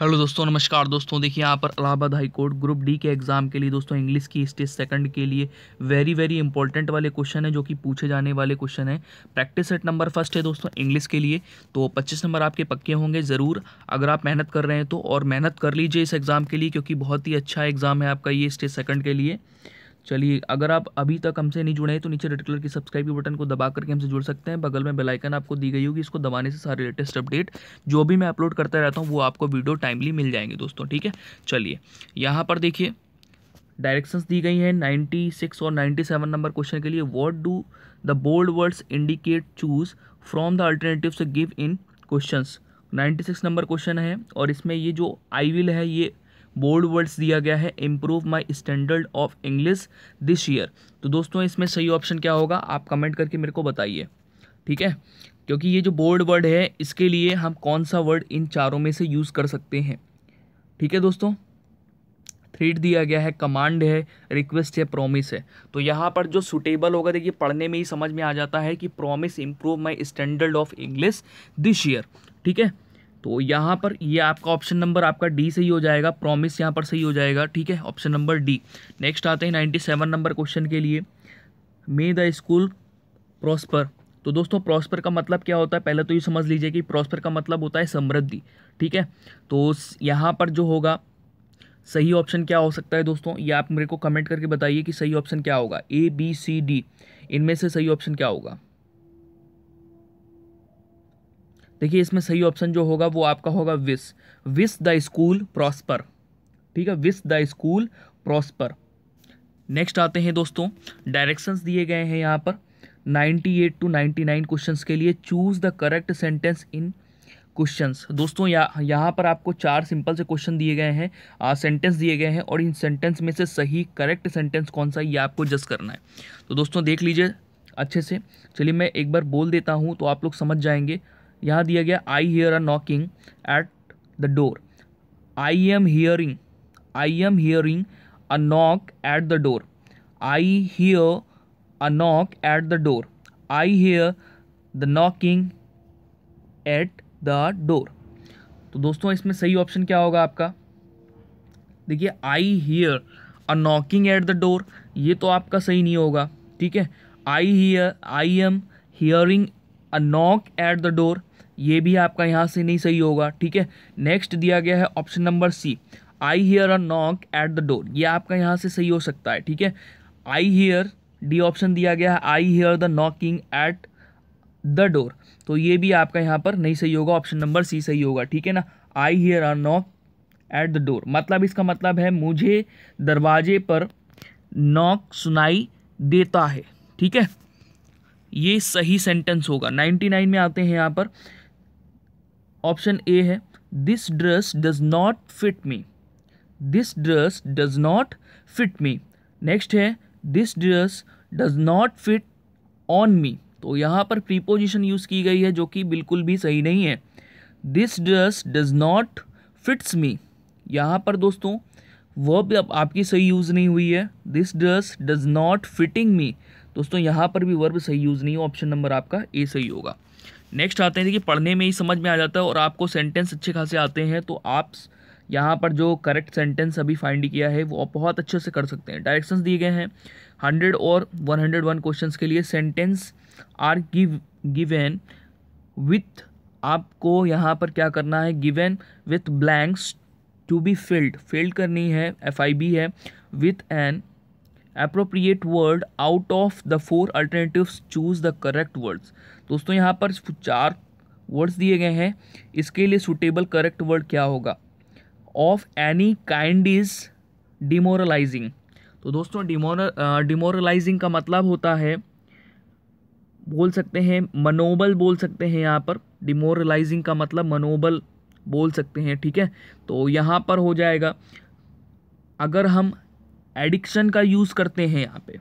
hello दोस्तों नमस्कार दोस्तों देखिए यहाँ पर Allahabad high court group D के एग्ज़ाम के लिए दोस्तों इंग्लिश की स्टेज सेकंड के लिए वेरी वेरी इंपॉर्टेंट वाले क्वेश्चन है जो कि पूछे जाने वाले क्वेश्चन है प्रैक्टिस सेट नंबर फर्स्ट है दोस्तों इंग्लिश के लिए तो 25 नंबर आपके पक्के होंगे ज़रूर अगर आप मेहनत कर रहे हैं तो और मेहनत कर लीजिए इस एग्ज़ाम के लिए क्योंकि बहुत ही अच्छा एग्ज़ाम है आपका ये स्टेज सेकंड के लिए चलिए अगर आप अभी तक हमसे नहीं जुड़े हैं तो नीचे रेड कलर की सब्सक्राइब के बटन को दबा करके हमसे जुड़ सकते हैं बगल में बेलाइकन आपको दी गई होगी इसको दबाने से सारे लेटेस्ट अपडेट जो भी मैं अपलोड करता रहता हूँ वो आपको वीडियो टाइमली मिल जाएंगे दोस्तों ठीक है चलिए यहाँ पर देखिए डायरेक्शंस दी गई हैं 96 और 97 नंबर क्वेश्चन के लिए what do the bold words indicate choose from the alternatives give in questions 96 number question है और इसमें ये जो आई विल है ये बोल्ड वर्ड्स दिया गया है improve my standard of English this year तो दोस्तों इसमें सही ऑप्शन क्या होगा आप कमेंट करके मेरे को बताइए ठीक है क्योंकि ये जो बोल्ड वर्ड है इसके लिए हम कौन सा वर्ड इन चारों में से यूज़ कर सकते हैं ठीक है दोस्तों थ्रीट दिया गया है कमांड है रिक्वेस्ट है प्रॉमिस है तो यहाँ पर जो सुटेबल होगा देखिए पढ़ने में ही समझ में आ जाता है कि promise improve my standard of English this year ठीक है तो यहाँ पर ये आपका ऑप्शन नंबर आपका डी सही हो जाएगा प्रॉमिस यहाँ पर सही हो जाएगा ठीक है ऑप्शन नंबर डी नेक्स्ट आते हैं नाइन्टी सेवन नंबर क्वेश्चन के लिए मे द स्कूल प्रॉस्पर तो दोस्तों प्रॉस्पर का मतलब क्या होता है पहले तो ये समझ लीजिए कि प्रॉस्पर का मतलब होता है समृद्धि ठीक है तो यहाँ पर जो होगा सही ऑप्शन क्या हो सकता है दोस्तों ये आप मेरे को कमेंट करके बताइए कि सही ऑप्शन क्या होगा ए बी सी डी इनमें से सही ऑप्शन क्या होगा देखिए इसमें सही ऑप्शन जो होगा वो आपका होगा विस विस द स्कूल प्रॉस्पर ठीक है विस द स्कूल प्रॉस्पर नेक्स्ट आते हैं दोस्तों डायरेक्शंस दिए गए हैं यहाँ पर 98 टू 99 क्वेश्चंस के लिए choose the correct sentence in questions दोस्तों या यहाँ पर आपको चार सिंपल से क्वेश्चन दिए गए हैं सेंटेंस दिए गए हैं और इन सेंटेंस में से सही करेक्ट सेंटेंस कौन सा ये आपको जस्ट करना है तो दोस्तों देख लीजिए अच्छे से चलिए मैं एक बार बोल देता हूँ तो आप लोग समझ जाएंगे यहाँ दिया गया I hear a knocking at the door I am hearing I am hearing a knock at the door I hear a knock at the door I hear the knocking at the door तो दोस्तों इसमें सही option क्या होगा आपका देखिए I hear a knocking at the door ये तो आपका सही नहीं होगा ठीक है I hear I am hearing a knock at the door ये भी आपका यहाँ से नहीं सही होगा ठीक है नेक्स्ट दिया गया है option number C I hear a knock at the door ये आपका यहाँ से सही हो सकता है ठीक है आई हेयर डी ऑप्शन दिया गया है I hear the knocking at the door तो ये भी आपका यहाँ पर नहीं सही होगा ऑप्शन नंबर सी सही होगा ठीक है ना I hear a knock at the door मतलब इसका मतलब है मुझे दरवाजे पर नॉक सुनाई देता है ठीक है ये सही सेंटेंस होगा नाइन में आते हैं यहाँ पर ऑप्शन ए है this dress does not fit me this dress does not fit me next है this dress does not fit on me तो यहाँ पर प्रीपोजिशन यूज़ की गई है जो कि बिल्कुल भी सही नहीं है this dress does not fits me यहाँ पर दोस्तों वर्ब अब आपकी सही यूज़ नहीं हुई है this dress does not fitting me दोस्तों यहाँ पर भी वर्ब सही यूज़ नहीं हो ऑप्शन नंबर आपका ए सही होगा नेक्स्ट आते हैं देखिए पढ़ने में ही समझ में आ जाता है और आपको सेंटेंस अच्छे खासे आते हैं तो आप यहाँ पर जो करेक्ट सेंटेंस अभी फाइंड किया है वो आप बहुत अच्छे से कर सकते हैं डायरेक्शंस दिए गए हैं हंड्रेड और वन हंड्रेड वन क्वेश्चन के लिए sentence are give given with आपको यहाँ पर क्या करना है given with blanks to be filled filled करनी है एफ आई बी है with an appropriate word out of the four alternatives choose the correct words दोस्तों यहाँ पर चार वर्ड्स दिए गए हैं इसके लिए सुटेबल करेक्ट वर्ड क्या होगा of any kind is demoralizing तो दोस्तों डिमोर डिमोरलाइजिंग का मतलब होता है बोल सकते हैं मनोबल बोल सकते हैं यहाँ पर डिमोरलाइजिंग का मतलब मनोबल बोल सकते हैं ठीक है तो यहाँ पर हो जाएगा अगर हम एडिक्शन का यूज़ करते हैं यहाँ पे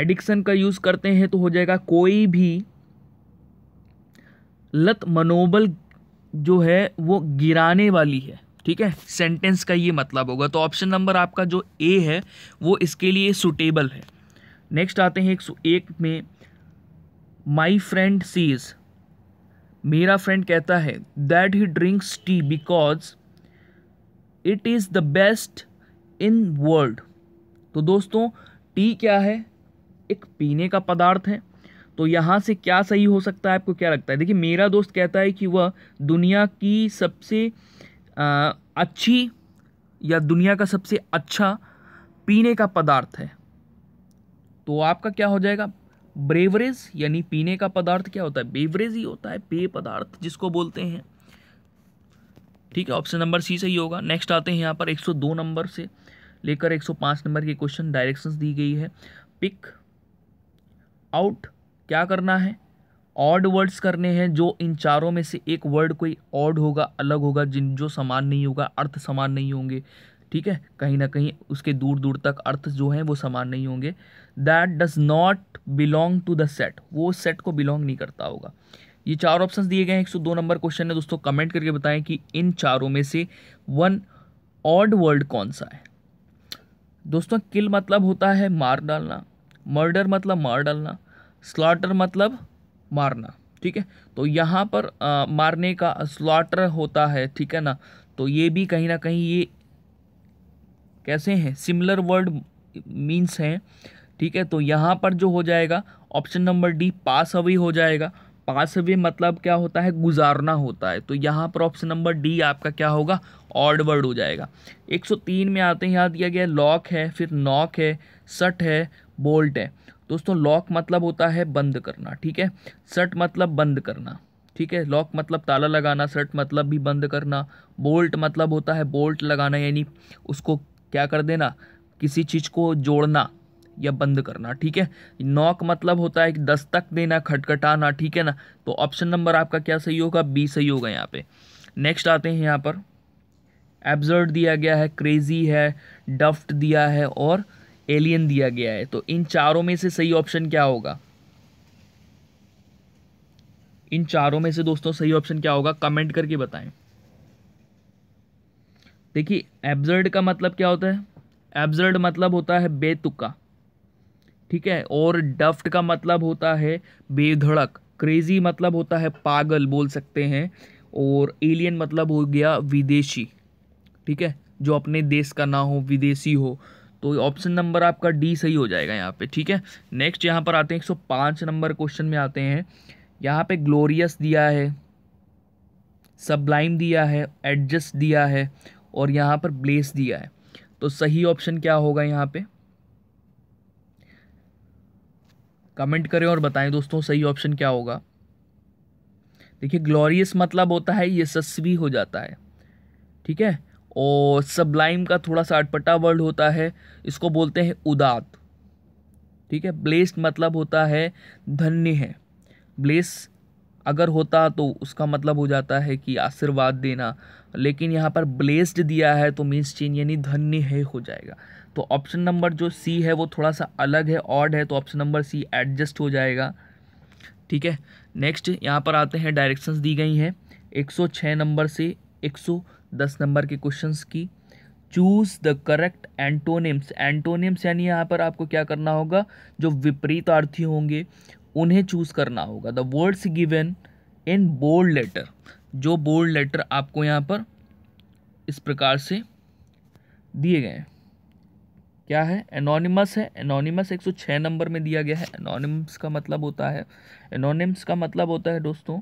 एडिक्शन का यूज़ करते हैं तो हो जाएगा कोई भी लत मनोबल जो है वो गिराने वाली है ठीक है सेंटेंस का ये मतलब होगा तो ऑप्शन नंबर आपका जो ए है वो इसके लिए सुटेबल है नेक्स्ट आते हैं एक सौ एक में माई फ्रेंड सीज मेरा फ्रेंड कहता है that he drinks tea because it is the best in world तो दोस्तों टी क्या है एक पीने का पदार्थ है तो यहाँ से क्या सही हो सकता है आपको क्या लगता है देखिए मेरा दोस्त कहता है कि वह दुनिया की सबसे आ, अच्छी या दुनिया का सबसे अच्छा पीने का पदार्थ है तो आपका क्या हो जाएगा ब्रेवरेज यानी पीने का पदार्थ क्या होता है बेवरेज ही होता है पेय पदार्थ जिसको बोलते हैं ठीक है ऑप्शन नंबर सी सही होगा नेक्स्ट आते हैं यहाँ पर 102 नंबर से लेकर 105 नंबर के क्वेश्चन डायरेक्शंस दी गई है पिक आउट क्या करना है ऑड वर्ड्स करने हैं जो इन चारों में से एक वर्ड कोई ऑड होगा अलग होगा जिन जो समान नहीं होगा अर्थ समान नहीं होंगे ठीक है कहीं ना कहीं उसके दूर दूर तक अर्थ जो हैं वो समान नहीं होंगे that does not belong to the set वो सेट को बिलोंग नहीं करता होगा ये चार ऑप्शन दिए गए हैं एक सौ दो नंबर क्वेश्चन है दोस्तों कमेंट करके बताएं कि इन चारों में से वन ऑड वर्ड कौन सा है दोस्तों किल मतलब होता है मार डालना मर्डर मतलब मार डालना स्लॉटर मतलब मारना ठीक है तो यहाँ पर आ, मारने का स्लॉटर होता है ठीक है ना तो ये भी कहीं ना कहीं ये कैसे हैं सिमिलर वर्ड मीन्स हैं ठीक है तो यहाँ पर जो हो जाएगा option number D pass away हो जाएगा पास भी मतलब क्या होता है गुजारना होता है तो यहाँ पर ऑप्शन नंबर डी आपका क्या होगा ऑर्ड वर्ड हो जाएगा 103 में आते हैं यहाँ दिया गया लॉक है फिर नॉक है सट है बोल्ट है दोस्तों लॉक मतलब होता है बंद करना ठीक है सट मतलब बंद करना ठीक है लॉक मतलब ताला लगाना सट मतलब भी बंद करना बोल्ट मतलब होता है बोल्ट लगाना यानी उसको क्या कर देना किसी चीज़ को जोड़ना या बंद करना ठीक है नॉक मतलब होता है कि दस्तक देना खटखटाना ठीक है ना तो ऑप्शन नंबर आपका क्या सही होगा बी सही होगा यहाँ पे नेक्स्ट आते हैं यहाँ पर एब्जर्ड दिया गया है क्रेजी है डफ्ट दिया है और एलियन दिया गया है तो इन चारों में से सही ऑप्शन क्या होगा इन चारों में से दोस्तों सही ऑप्शन क्या होगा कमेंट करके बताएं देखिए एब्जर्ड का मतलब क्या होता है एब्जर्ड मतलब होता है बेतुका ठीक है और डफ्ट का मतलब होता है बेधड़क क्रेज़ी मतलब होता है पागल बोल सकते हैं और एलियन मतलब हो गया विदेशी ठीक है जो अपने देश का ना हो विदेशी हो तो ऑप्शन नंबर आपका डी सही हो जाएगा यहाँ पे ठीक है नेक्स्ट यहाँ पर आते हैं पाँच नंबर क्वेश्चन में आते हैं यहाँ पे ग्लोरियस दिया है सब्लाइम दिया है एडजस्ट दिया है और यहाँ पर ब्लेस दिया है तो सही ऑप्शन क्या होगा यहाँ पे कमेंट करें और बताएं दोस्तों सही ऑप्शन क्या होगा देखिए ग्लोरियस मतलब होता है यशस्वी हो जाता है ठीक है और सबलाइम का थोड़ा सा अटपटा वर्ड होता है इसको बोलते हैं उदात ठीक है ब्लेस्ड मतलब होता है धन्य है ब्लेस अगर होता तो उसका मतलब हो जाता है कि आशीर्वाद देना लेकिन यहाँ पर ब्लेस्ड दिया है तो मीन्स चेंज यानी धन्य है हो जाएगा तो ऑप्शन नंबर जो सी है वो थोड़ा सा अलग है ऑड है तो ऑप्शन नंबर सी एडजस्ट हो जाएगा ठीक है नेक्स्ट यहाँ पर आते हैं डायरेक्शंस दी गई हैं 106 नंबर से 110 नंबर के क्वेश्चंस की choose the correct antonyms antonyms यानी यहाँ पर आपको क्या करना होगा जो विपरीत आर्थी होंगे उन्हें चूज़ करना होगा the words given in bold letter जो बोल्ड लेटर आपको यहाँ पर इस प्रकार से दिए गए हैं क्या है एनोनिमस है एनोनिमस 106 नंबर में दिया गया है एनोनिम्स का मतलब होता है एनोनिम्स का मतलब होता है दोस्तों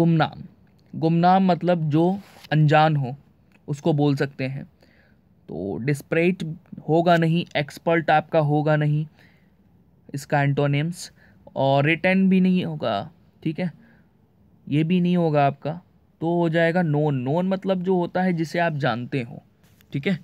गुमनाम गुमनाम मतलब जो अनजान हो उसको बोल सकते हैं तो डिस्प्रेट होगा नहीं एक्सपर्ट आपका होगा नहीं इसका एंटोनिम्स और रिटर्न भी नहीं होगा ठीक है ये भी नहीं होगा आपका तो हो जाएगा नोन नोन मतलब जो होता है जिसे आप जानते हो ठीक है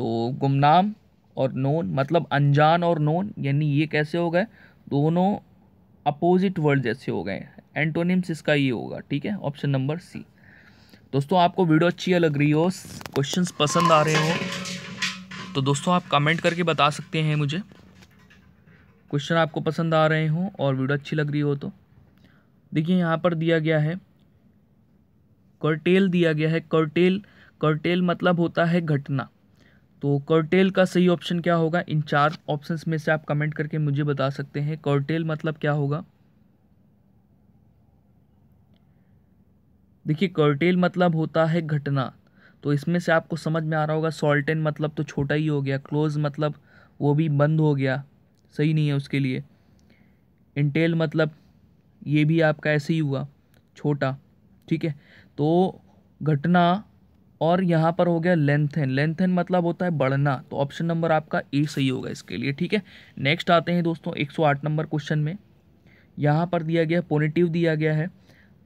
तो गुमनाम और नोन मतलब अनजान और नोन यानी ये कैसे हो गए दोनों अपोजिट वर्ड जैसे हो गए एंटोनिम्स इसका ये होगा ठीक है ऑप्शन नंबर सी दोस्तों आपको वीडियो अच्छी लग रही हो क्वेश्चंस पसंद आ रहे हो तो दोस्तों आप कमेंट करके बता सकते हैं मुझे क्वेश्चन आपको पसंद आ रहे हों और वीडियो अच्छी लग रही हो तो देखिए यहाँ पर दिया गया है कर्टेल दिया गया है कर्टेल कर्टेल मतलब होता है घटना तो कर्टेल का सही ऑप्शन क्या होगा इन चार ऑप्शंस में से आप कमेंट करके मुझे बता सकते हैं कर्टेल मतलब क्या होगा देखिए कर्टेल मतलब होता है घटना तो इसमें से आपको समझ में आ रहा होगा सॉल्टेन मतलब तो छोटा ही हो गया क्लोज मतलब वो भी बंद हो गया सही नहीं है उसके लिए इंटेल मतलब ये भी आपका ऐसे ही हुआ छोटा ठीक है तो घटना और यहाँ पर हो गया लेंथन लेंथन मतलब होता है बढ़ना तो ऑप्शन नंबर आपका ए सही होगा इसके लिए ठीक है नेक्स्ट आते हैं दोस्तों 108 नंबर क्वेश्चन में यहाँ पर दिया गया पॉजिटिव दिया गया है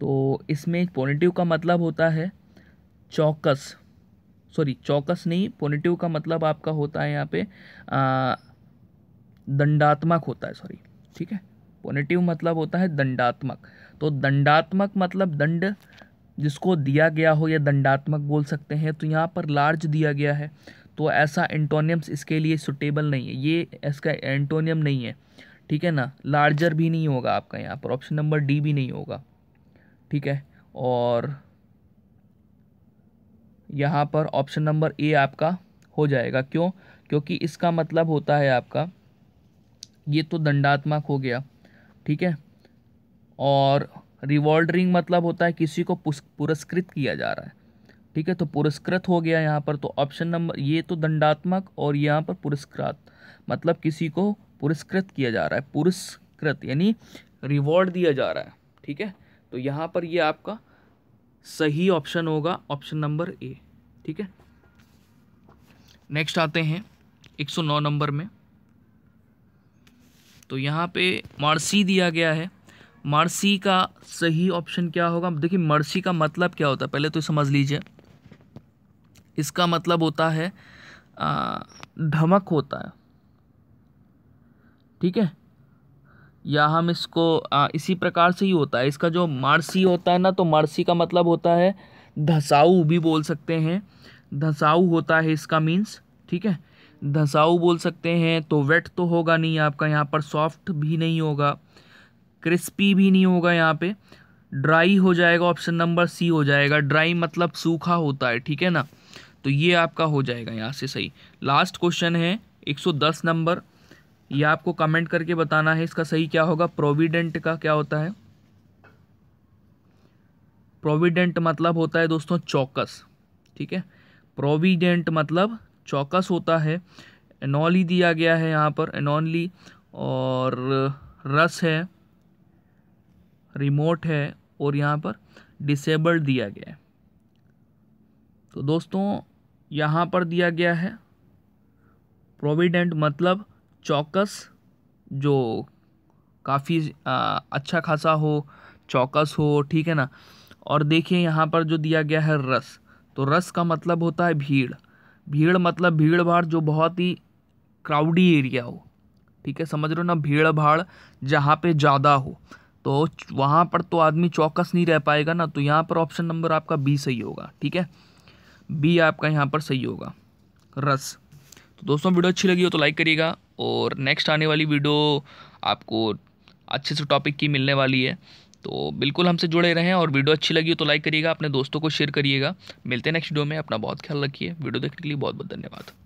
तो इसमें पॉजिटिव का मतलब होता है चौकस सॉरी चौकस नहीं पॉजिटिव का मतलब आपका होता है यहाँ पे दंडात्मक होता है सॉरी ठीक है पॉजिटिव मतलब होता है दंडात्मक तो दंडात्मक मतलब दंड जिसको दिया गया हो या दंडात्मक बोल सकते हैं तो यहाँ पर लार्ज दिया गया है तो ऐसा एंटोनियम्स इसके लिए सुटेबल नहीं है ये इसका एंटोनियम नहीं है ठीक है ना लार्जर भी नहीं होगा आपका यहाँ पर ऑप्शन नंबर डी भी नहीं होगा ठीक है और यहाँ पर ऑप्शन नंबर ए आपका हो जाएगा क्यों क्योंकि इसका मतलब होता है आपका ये तो दंडात्मक हो गया ठीक है और रिवॉल्डरिंग मतलब होता है किसी को पुरस्कृत किया जा रहा है ठीक है तो पुरस्कृत हो गया यहाँ पर तो ऑप्शन नंबर ये तो दंडात्मक और यहाँ पर पुरस्कृत मतलब किसी को पुरस्कृत किया जा रहा है पुरस्कृत यानी रिवॉर्ड दिया जा रहा है ठीक है तो यहाँ पर ये आपका सही ऑप्शन होगा ऑप्शन नंबर ए ठीक है नेक्स्ट आते हैं 109 नंबर में तो यहाँ पे मार्सी दिया गया है मर्सी का सही ऑप्शन क्या होगा देखिए मर्सी का मतलब क्या होता है पहले तो समझ लीजिए इसका मतलब होता है धमक होता है ठीक है या हम इसको आ, इसी प्रकार से ही होता है इसका जो मार्सी होता है ना तो मार्सी का मतलब होता है धसाऊ भी बोल सकते हैं धसाऊ होता है इसका मीन्स ठीक है धसाऊ बोल सकते हैं तो वेट तो होगा नहीं आपका यहाँ पर सॉफ्ट भी नहीं होगा क्रिस्पी भी नहीं होगा यहाँ पे ड्राई हो जाएगा ऑप्शन नंबर सी हो जाएगा ड्राई मतलब सूखा होता है ठीक है ना तो ये आपका हो जाएगा यहाँ से सही लास्ट क्वेश्चन है 110 नंबर ये आपको कमेंट करके बताना है इसका सही क्या होगा प्रोविडेंट का क्या होता है प्रोविडेंट मतलब होता है दोस्तों चौकस ठीक है प्रोविडेंट मतलब चौकस होता है एनॉली दिया गया है यहाँ पर एनॉली और रस है रिमोट है और यहाँ पर डिसेबल दिया गया है तो दोस्तों यहाँ पर दिया गया है प्रोविडेंट मतलब चौकस जो काफ़ी अच्छा खासा हो चौकस हो ठीक है ना और देखिए यहाँ पर जो दिया गया है रस तो रस का मतलब होता है भीड़ भीड़ मतलब भीड़ भाड़ जो बहुत ही क्राउडी एरिया हो ठीक है समझ रहे हो ना भीड़ भाड़ जहाँ पे ज़्यादा हो तो वहाँ पर तो आदमी चौकस नहीं रह पाएगा ना तो यहाँ पर ऑप्शन नंबर आपका बी सही होगा ठीक है बी आपका यहाँ पर सही होगा रस तो दोस्तों वीडियो अच्छी लगी हो तो लाइक करिएगा और नेक्स्ट आने वाली वीडियो आपको अच्छे से टॉपिक की मिलने वाली है तो बिल्कुल हमसे जुड़े रहें और वीडियो अच्छी लगी हो तो लाइक करिएगा अपने दोस्तों को शेयर करिएगा मिलते हैं नेक्स्ट वीडियो में अपना बहुत ख्याल रखिए वीडियो देखने के लिए बहुत बहुत धन्यवाद